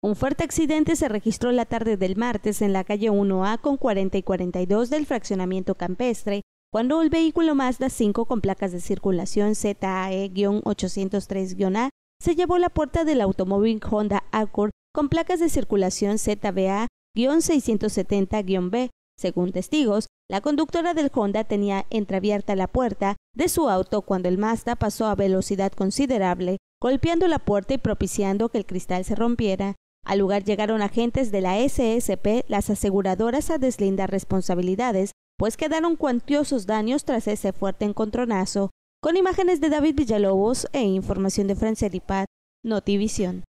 Un fuerte accidente se registró la tarde del martes en la calle 1A con 40 y 42 del fraccionamiento campestre, cuando el vehículo Mazda 5 con placas de circulación ZAE-803-A e se llevó la puerta del automóvil Honda Accord con placas de circulación ZBA-670-B. Según testigos, la conductora del Honda tenía entreabierta la puerta de su auto cuando el Mazda pasó a velocidad considerable, golpeando la puerta y propiciando que el cristal se rompiera. Al lugar llegaron agentes de la SSP, las aseguradoras a deslindar responsabilidades, pues quedaron cuantiosos daños tras ese fuerte encontronazo. Con imágenes de David Villalobos e información de Francia Lipat, Notivisión.